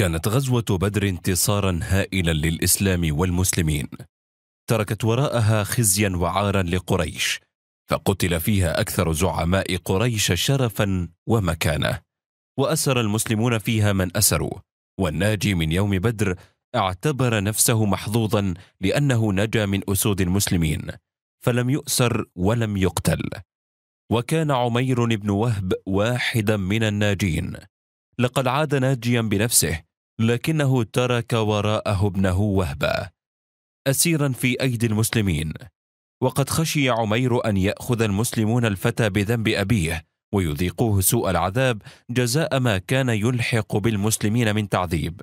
كانت غزوة بدر انتصارا هائلا للإسلام والمسلمين تركت وراءها خزيا وعارا لقريش فقتل فيها أكثر زعماء قريش شرفا ومكانة وأسر المسلمون فيها من أسروا والناجي من يوم بدر اعتبر نفسه محظوظا لأنه نجا من أسود المسلمين فلم يؤسر ولم يقتل وكان عمير بن وهب واحدا من الناجين لقد عاد ناجيا بنفسه لكنه ترك وراءه ابنه وهبه اسيرا في ايدي المسلمين وقد خشي عمير ان ياخذ المسلمون الفتى بذنب ابيه ويذيقوه سوء العذاب جزاء ما كان يلحق بالمسلمين من تعذيب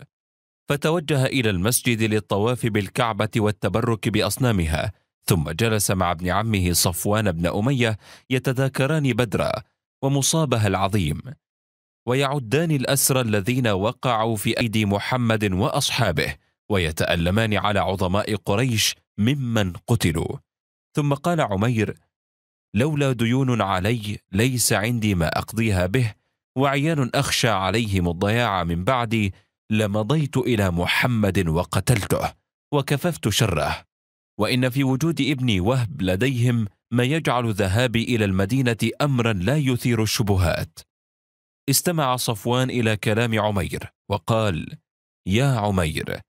فتوجه الى المسجد للطواف بالكعبه والتبرك باصنامها ثم جلس مع ابن عمه صفوان بن اميه يتذاكران بدرا ومصابها العظيم ويعدان الأسرى الذين وقعوا في أيدي محمد وأصحابه ويتألمان على عظماء قريش ممن قتلوا ثم قال عمير لولا ديون علي ليس عندي ما أقضيها به وعيال أخشى عليهم الضياع من بعدي لمضيت إلى محمد وقتلته وكففت شره وإن في وجود ابني وهب لديهم ما يجعل ذهابي إلى المدينة أمرا لا يثير الشبهات استمع صفوان إلى كلام عمير وقال يا عمير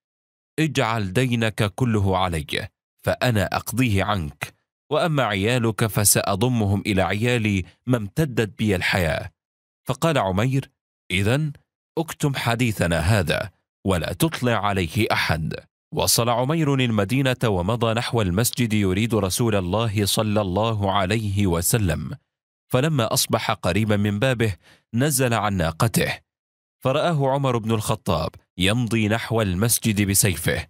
اجعل دينك كله علي فأنا أقضيه عنك وأما عيالك فسأضمهم إلى عيالي ما امتدت بي الحياة فقال عمير إذا اكتم حديثنا هذا ولا تطلع عليه أحد وصل عمير المدينة ومضى نحو المسجد يريد رسول الله صلى الله عليه وسلم فلما أصبح قريبا من بابه نزل عن ناقته فرآه عمر بن الخطاب يمضي نحو المسجد بسيفه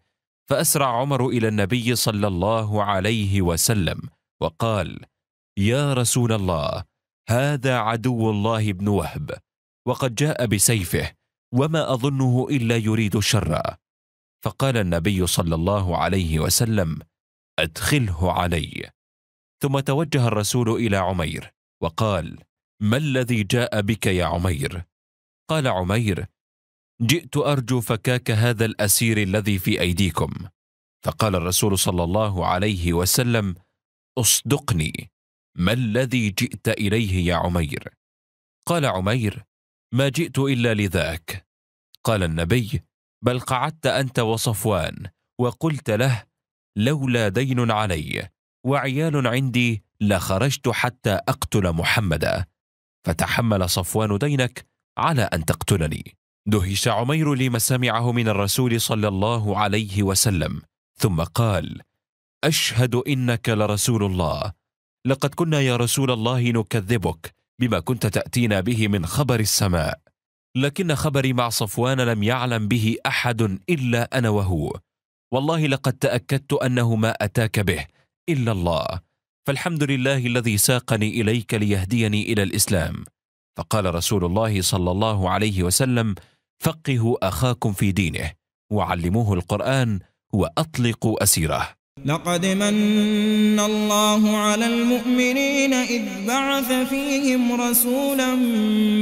فأسرع عمر إلى النبي صلى الله عليه وسلم وقال يا رسول الله هذا عدو الله بن وهب وقد جاء بسيفه وما أظنه إلا يريد الشر فقال النبي صلى الله عليه وسلم أدخله علي ثم توجه الرسول إلى عمير وقال ما الذي جاء بك يا عمير قال عمير جئت ارجو فكاك هذا الاسير الذي في ايديكم فقال الرسول صلى الله عليه وسلم اصدقني ما الذي جئت اليه يا عمير قال عمير ما جئت الا لذاك قال النبي بل قعدت انت وصفوان وقلت له لولا دين علي وعيال عندي لخرجت حتى أقتل محمدا فتحمل صفوان دينك على أن تقتلني دهش عمير لما سمعه من الرسول صلى الله عليه وسلم ثم قال أشهد إنك لرسول الله لقد كنا يا رسول الله نكذبك بما كنت تأتينا به من خبر السماء لكن خبري مع صفوان لم يعلم به أحد إلا أنا وهو والله لقد تأكدت أنه ما أتاك به إلا الله فالحمد لله الذي ساقني اليك ليهديني الى الاسلام فقال رسول الله صلى الله عليه وسلم فقهوا اخاكم في دينه وعلموه القران واطلقوا اسيره لقد من الله على المؤمنين إذ بعث فيهم رسولا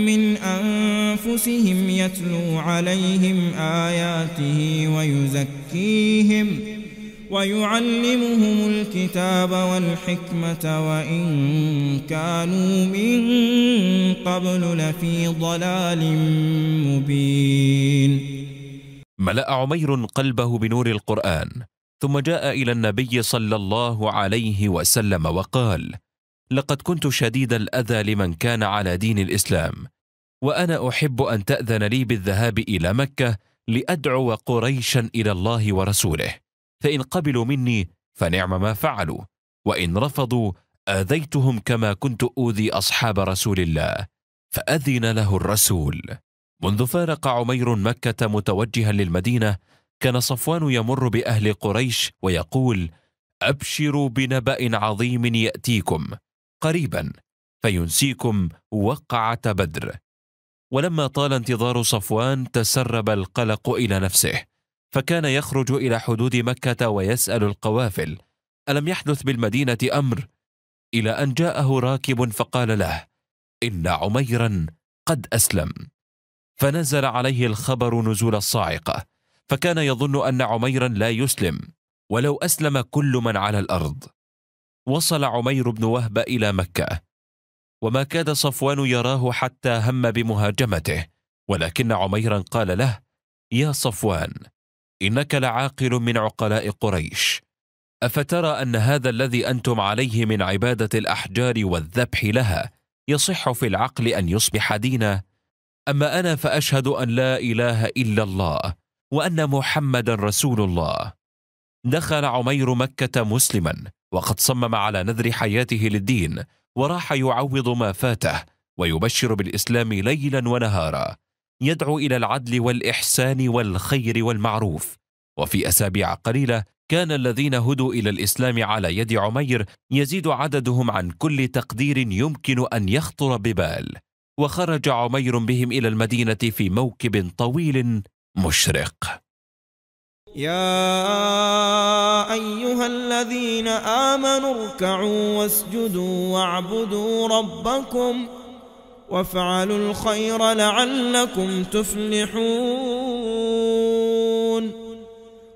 من أنفسهم يتلو عليهم آياته ويزكيهم ويعلمهم الكتاب والحكمة وإن كانوا من قبل لفي ضلال مبين ملأ عمير قلبه بنور القرآن ثم جاء إلى النبي صلى الله عليه وسلم وقال لقد كنت شديد الأذى لمن كان على دين الإسلام وأنا أحب أن تأذن لي بالذهاب إلى مكة لأدعو قريشا إلى الله ورسوله فان قبلوا مني فنعم ما فعلوا وان رفضوا اذيتهم كما كنت اوذي اصحاب رسول الله فاذن له الرسول منذ فارق عمير مكه متوجها للمدينه كان صفوان يمر باهل قريش ويقول ابشروا بنبا عظيم ياتيكم قريبا فينسيكم وقعه بدر ولما طال انتظار صفوان تسرب القلق الى نفسه فكان يخرج الى حدود مكه ويسال القوافل الم يحدث بالمدينه امر الى ان جاءه راكب فقال له ان عميرا قد اسلم فنزل عليه الخبر نزول الصاعقه فكان يظن ان عميرا لا يسلم ولو اسلم كل من على الارض وصل عمير بن وهب الى مكه وما كاد صفوان يراه حتى هم بمهاجمته ولكن عميرا قال له يا صفوان انك لعاقل من عقلاء قريش افترى ان هذا الذي انتم عليه من عباده الاحجار والذبح لها يصح في العقل ان يصبح دينا اما انا فاشهد ان لا اله الا الله وان محمدا رسول الله دخل عمير مكه مسلما وقد صمم على نذر حياته للدين وراح يعوض ما فاته ويبشر بالاسلام ليلا ونهارا يدعو الى العدل والاحسان والخير والمعروف وفي اسابيع قليله كان الذين هدوا الى الاسلام على يد عمير يزيد عددهم عن كل تقدير يمكن ان يخطر ببال وخرج عمير بهم الى المدينه في موكب طويل مشرق يا ايها الذين امنوا اركعوا واسجدوا واعبدوا ربكم وافعلوا الخير لعلكم تفلحون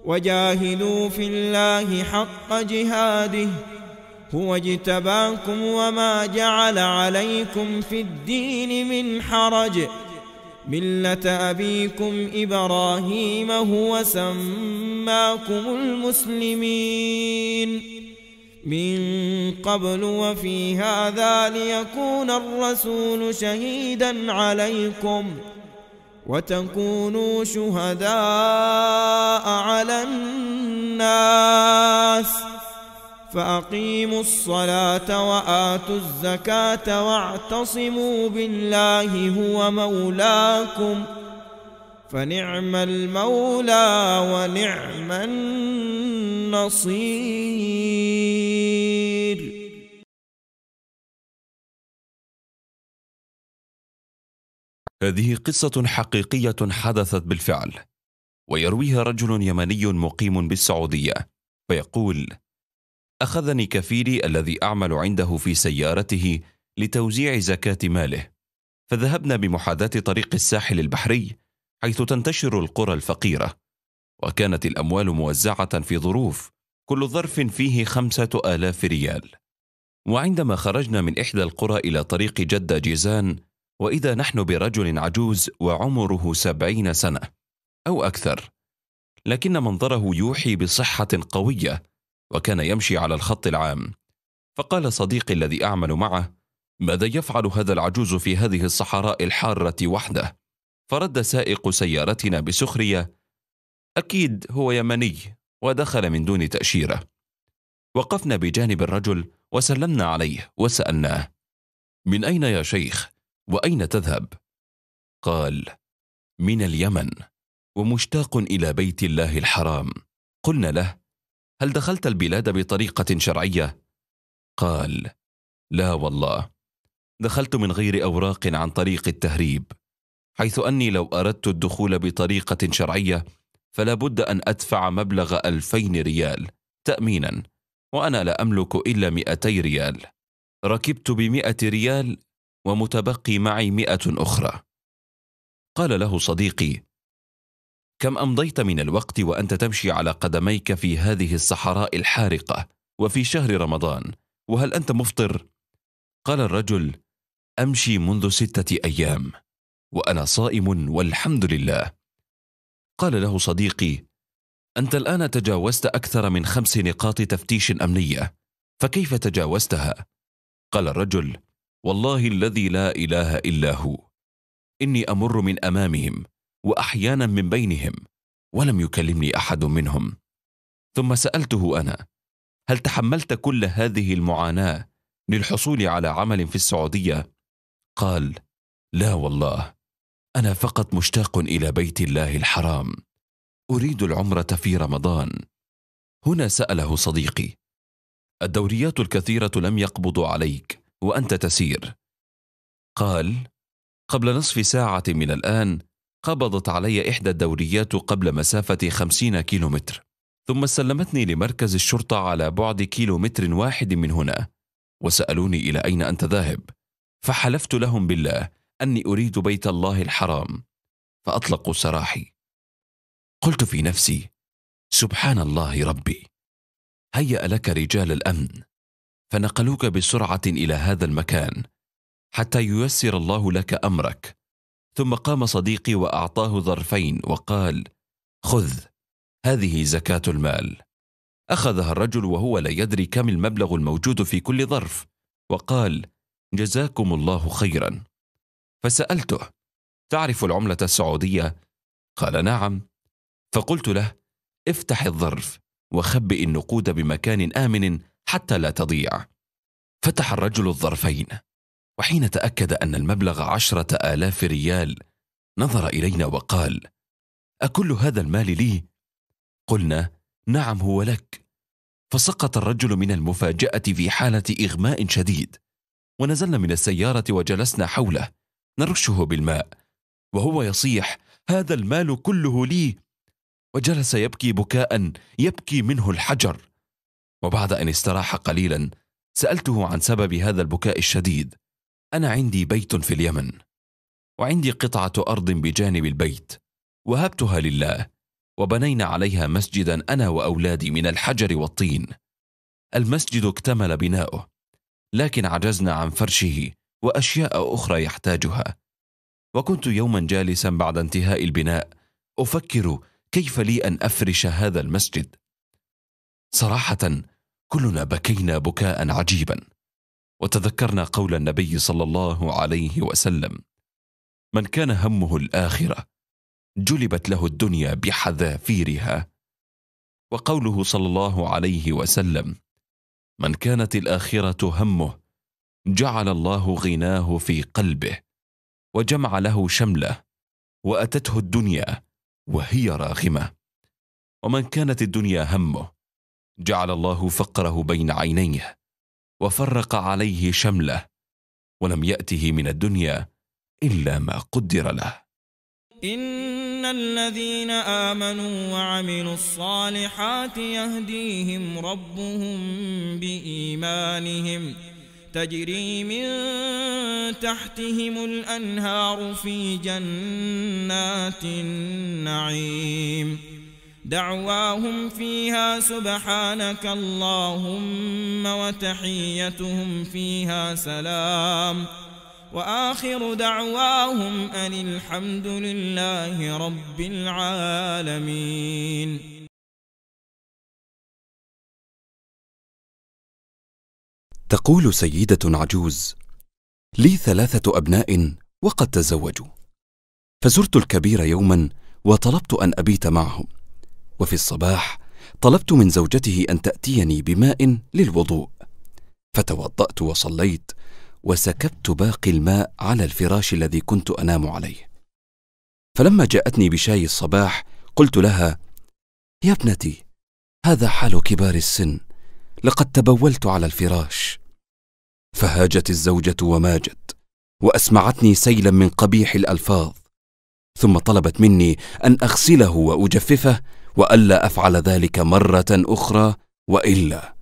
وجاهدوا في الله حق جهاده هو اجتباكم وما جعل عليكم في الدين من حرج ملة أبيكم إبراهيم هو سماكم المسلمين من قبل وفي هذا ليكون الرسول شهيدا عليكم وتكونوا شهداء على الناس فأقيموا الصلاة وآتوا الزكاة واعتصموا بالله هو مولاكم ۖ فنعم المولى ونعم النصير هذه قصة حقيقية حدثت بالفعل ويرويها رجل يمني مقيم بالسعودية فيقول أخذني كفيلي الذي أعمل عنده في سيارته لتوزيع زكاة ماله فذهبنا بمحاذاة طريق الساحل البحري حيث تنتشر القرى الفقيرة وكانت الأموال موزعة في ظروف كل ظرف فيه خمسة آلاف ريال وعندما خرجنا من إحدى القرى إلى طريق جدة جيزان وإذا نحن برجل عجوز وعمره سبعين سنة أو أكثر لكن منظره يوحي بصحة قوية وكان يمشي على الخط العام فقال صديقي الذي أعمل معه ماذا يفعل هذا العجوز في هذه الصحراء الحارة وحده؟ فرد سائق سيارتنا بسخرية أكيد هو يمني ودخل من دون تأشيرة وقفنا بجانب الرجل وسلمنا عليه وسألناه من أين يا شيخ وأين تذهب؟ قال من اليمن ومشتاق إلى بيت الله الحرام قلنا له هل دخلت البلاد بطريقة شرعية؟ قال لا والله دخلت من غير أوراق عن طريق التهريب حيث أني لو أردت الدخول بطريقة شرعية فلا بد أن أدفع مبلغ ألفين ريال تأمينا وأنا لا أملك إلا مئتي ريال ركبت بمئة ريال ومتبقي معي مئة أخرى قال له صديقي كم أمضيت من الوقت وأنت تمشي على قدميك في هذه الصحراء الحارقة وفي شهر رمضان وهل أنت مفطر؟ قال الرجل أمشي منذ ستة أيام وانا صائم والحمد لله قال له صديقي انت الان تجاوزت اكثر من خمس نقاط تفتيش امنيه فكيف تجاوزتها قال الرجل والله الذي لا اله الا هو اني امر من امامهم واحيانا من بينهم ولم يكلمني احد منهم ثم سالته انا هل تحملت كل هذه المعاناه للحصول على عمل في السعوديه قال لا والله انا فقط مشتاق الى بيت الله الحرام اريد العمره في رمضان هنا ساله صديقي الدوريات الكثيره لم يقبضوا عليك وانت تسير قال قبل نصف ساعه من الان قبضت علي احدى الدوريات قبل مسافه خمسين كيلومتر ثم سلمتني لمركز الشرطه على بعد كيلومتر واحد من هنا وسالوني الى اين انت ذاهب فحلفت لهم بالله أني أريد بيت الله الحرام فأطلقوا سراحي قلت في نفسي سبحان الله ربي هيأ لك رجال الأمن فنقلوك بسرعة إلى هذا المكان حتى ييسر الله لك أمرك ثم قام صديقي وأعطاه ظرفين وقال خذ هذه زكاة المال أخذها الرجل وهو لا يدري كم المبلغ الموجود في كل ظرف وقال جزاكم الله خيرا فسالته تعرف العمله السعوديه قال نعم فقلت له افتح الظرف وخبئ النقود بمكان امن حتى لا تضيع فتح الرجل الظرفين وحين تاكد ان المبلغ عشره الاف ريال نظر الينا وقال اكل هذا المال لي قلنا نعم هو لك فسقط الرجل من المفاجاه في حاله اغماء شديد ونزلنا من السياره وجلسنا حوله نرشه بالماء وهو يصيح هذا المال كله لي وجلس يبكي بكاء يبكي منه الحجر وبعد ان استراح قليلا سالته عن سبب هذا البكاء الشديد انا عندي بيت في اليمن وعندي قطعه ارض بجانب البيت وهبتها لله وبنينا عليها مسجدا انا واولادي من الحجر والطين المسجد اكتمل بناؤه لكن عجزنا عن فرشه واشياء اخرى يحتاجها وكنت يوما جالسا بعد انتهاء البناء افكر كيف لي ان افرش هذا المسجد صراحه كلنا بكينا بكاء عجيبا وتذكرنا قول النبي صلى الله عليه وسلم من كان همه الاخره جلبت له الدنيا بحذافيرها وقوله صلى الله عليه وسلم من كانت الاخره همه جعل الله غناه في قلبه وجمع له شمله واتته الدنيا وهي راغمه ومن كانت الدنيا همه جعل الله فقره بين عينيه وفرق عليه شمله ولم ياته من الدنيا الا ما قدر له ان الذين امنوا وعملوا الصالحات يهديهم ربهم بايمانهم تجري من تحتهم الأنهار في جنات النعيم دعواهم فيها سبحانك اللهم وتحيتهم فيها سلام وآخر دعواهم أن الحمد لله رب العالمين تقول سيدة عجوز: لي ثلاثة أبناء وقد تزوجوا، فزرت الكبير يوما وطلبت أن أبيت معهم، وفي الصباح طلبت من زوجته أن تأتيني بماء للوضوء، فتوضأت وصليت، وسكبت باقي الماء على الفراش الذي كنت أنام عليه. فلما جاءتني بشاي الصباح قلت لها: يا ابنتي، هذا حال كبار السن، لقد تبولت على الفراش. فهاجت الزوجة وماجت وأسمعتني سيلا من قبيح الألفاظ ثم طلبت مني أن أغسله وأجففه وألا أفعل ذلك مرة أخرى وإلا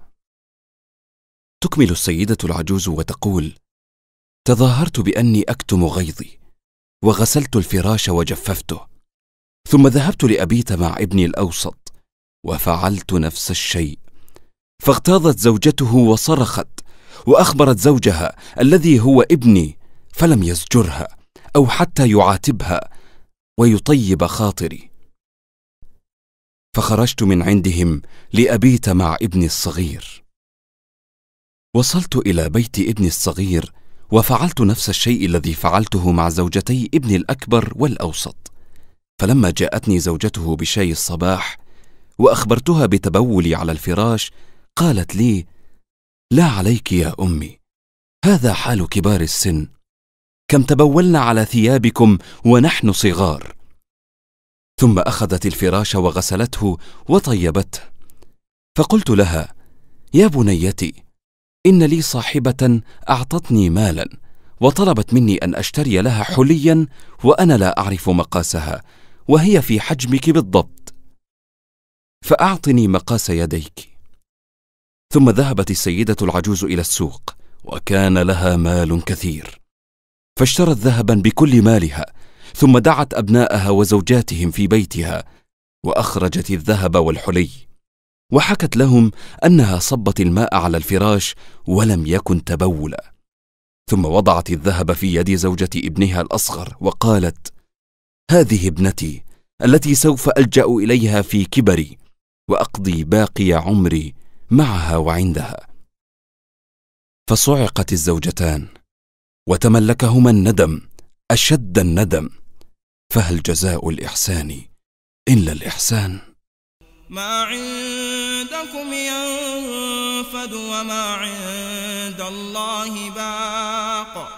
تكمل السيدة العجوز وتقول تظاهرت بأني أكتم غيظي وغسلت الفراش وجففته ثم ذهبت لأبيت مع ابني الأوسط وفعلت نفس الشيء فاغتاظت زوجته وصرخت واخبرت زوجها الذي هو ابني فلم يزجرها او حتى يعاتبها ويطيب خاطري فخرجت من عندهم لابيت مع ابني الصغير وصلت الى بيت ابني الصغير وفعلت نفس الشيء الذي فعلته مع زوجتي ابني الاكبر والاوسط فلما جاءتني زوجته بشاي الصباح واخبرتها بتبولي على الفراش قالت لي لا عليك يا امي هذا حال كبار السن كم تبولنا على ثيابكم ونحن صغار ثم اخذت الفراش وغسلته وطيبته فقلت لها يا بنيتي ان لي صاحبه اعطتني مالا وطلبت مني ان اشتري لها حليا وانا لا اعرف مقاسها وهي في حجمك بالضبط فاعطني مقاس يديك ثم ذهبت السيدة العجوز إلى السوق وكان لها مال كثير فاشترت ذهبا بكل مالها ثم دعت أبناءها وزوجاتهم في بيتها وأخرجت الذهب والحلي وحكت لهم أنها صبت الماء على الفراش ولم يكن تبولا ثم وضعت الذهب في يد زوجة ابنها الأصغر وقالت هذه ابنتي التي سوف ألجأ إليها في كبري وأقضي باقي عمري معها وعندها فصعقت الزوجتان وتملكهما الندم اشد الندم فهل جزاء الاحسان الا الاحسان ما عندكم ينفد وما عند الله باق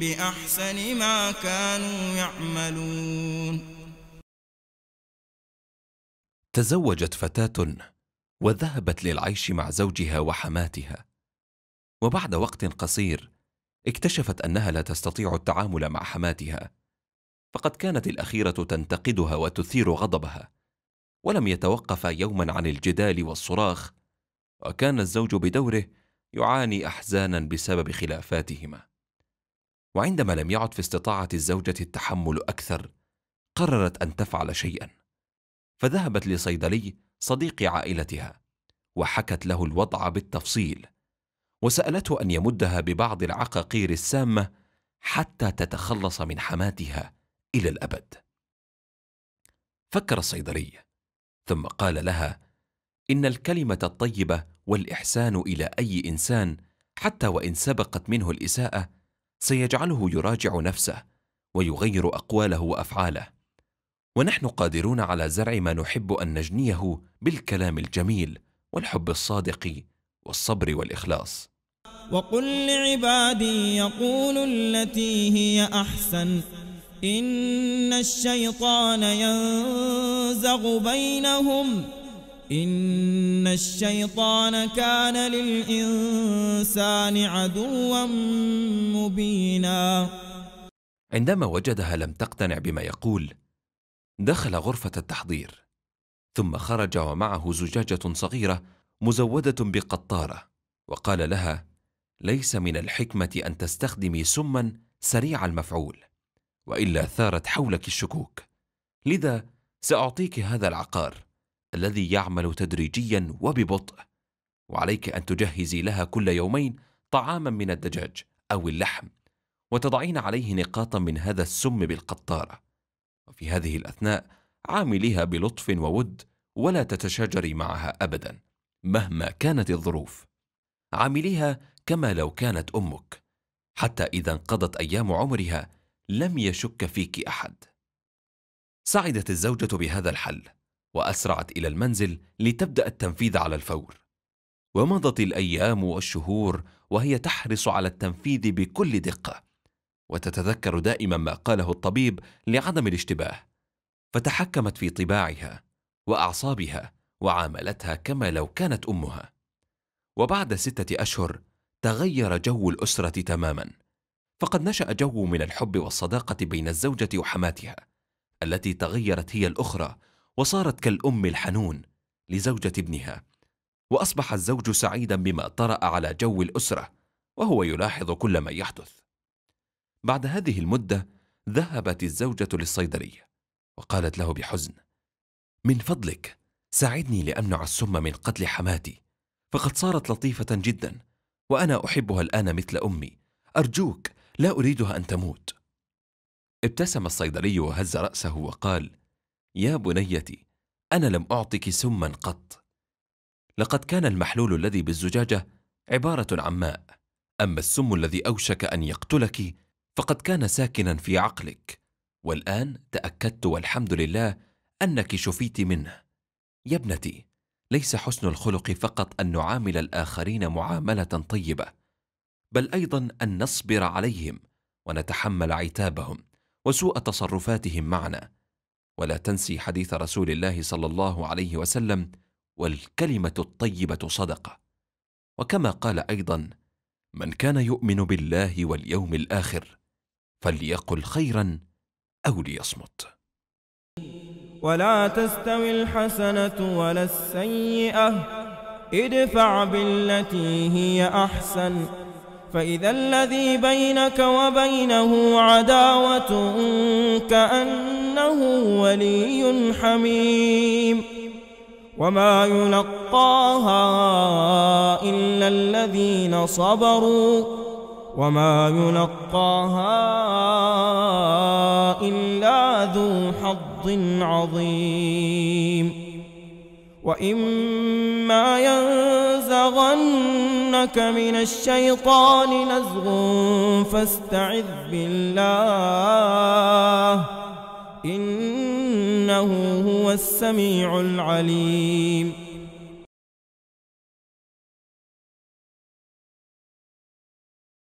بأحسن ما كانوا يعملون تزوجت فتاة وذهبت للعيش مع زوجها وحماتها وبعد وقت قصير اكتشفت أنها لا تستطيع التعامل مع حماتها فقد كانت الأخيرة تنتقدها وتثير غضبها ولم يتوقف يوما عن الجدال والصراخ وكان الزوج بدوره يعاني أحزانا بسبب خلافاتهما وعندما لم يعد في استطاعة الزوجة التحمل أكثر قررت أن تفعل شيئا فذهبت لصيدلي صديق عائلتها وحكت له الوضع بالتفصيل وسألته أن يمدها ببعض العقاقير السامة حتى تتخلص من حماتها إلى الأبد فكر الصيدلي ثم قال لها إن الكلمة الطيبة والإحسان إلى أي إنسان حتى وإن سبقت منه الإساءة سيجعله يراجع نفسه ويغير اقواله وافعاله ونحن قادرون على زرع ما نحب ان نجنيه بالكلام الجميل والحب الصادق والصبر والاخلاص وقل لعبادي يقولوا التي هي احسن ان الشيطان ينزغ بينهم إن الشيطان كان للإنسان عدوا مبينا عندما وجدها لم تقتنع بما يقول دخل غرفة التحضير ثم خرج ومعه زجاجة صغيرة مزودة بقطارة وقال لها ليس من الحكمة أن تستخدمي سما سريع المفعول وإلا ثارت حولك الشكوك لذا سأعطيك هذا العقار الذي يعمل تدريجيا وببطء وعليك أن تجهزي لها كل يومين طعاما من الدجاج أو اللحم وتضعين عليه نقاطا من هذا السم بالقطارة وفي هذه الأثناء عامليها بلطف وود ولا تتشاجري معها أبدا مهما كانت الظروف عامليها كما لو كانت أمك حتى إذا انقضت أيام عمرها لم يشك فيك أحد سعدت الزوجة بهذا الحل وأسرعت إلى المنزل لتبدأ التنفيذ على الفور ومضت الأيام والشهور وهي تحرص على التنفيذ بكل دقة وتتذكر دائما ما قاله الطبيب لعدم الاشتباه فتحكمت في طباعها وأعصابها وعاملتها كما لو كانت أمها وبعد ستة أشهر تغير جو الأسرة تماما فقد نشأ جو من الحب والصداقة بين الزوجة وحماتها التي تغيرت هي الأخرى وصارت كالأم الحنون لزوجة ابنها وأصبح الزوج سعيدا بما طرأ على جو الأسرة وهو يلاحظ كل ما يحدث بعد هذه المدة ذهبت الزوجة للصيدلية وقالت له بحزن من فضلك ساعدني لأمنع السم من قتل حماتي فقد صارت لطيفة جدا وأنا أحبها الآن مثل أمي أرجوك لا أريدها أن تموت ابتسم الصيدلي وهز رأسه وقال يا بنيتي أنا لم أعطك سما قط لقد كان المحلول الذي بالزجاجة عبارة عن ماء أما السم الذي أوشك أن يقتلك فقد كان ساكنا في عقلك والآن تأكدت والحمد لله أنك شفيت منه يا ابنتي ليس حسن الخلق فقط أن نعامل الآخرين معاملة طيبة بل أيضا أن نصبر عليهم ونتحمل عتابهم وسوء تصرفاتهم معنا ولا تنسي حديث رسول الله صلى الله عليه وسلم والكلمه الطيبه صدقه وكما قال ايضا من كان يؤمن بالله واليوم الاخر فليقل خيرا او ليصمت ولا تستوي الحسنه ولا السيئه ادفع بالتي هي احسن فإذا الذي بينك وبينه عداوة كأنه ولي حميم وما يلقاها إلا الذين صبروا وما يلقاها إلا ذو حظ عظيم وإما ينزغنك من الشيطان نزغ فاستعذ بالله إنه هو السميع العليم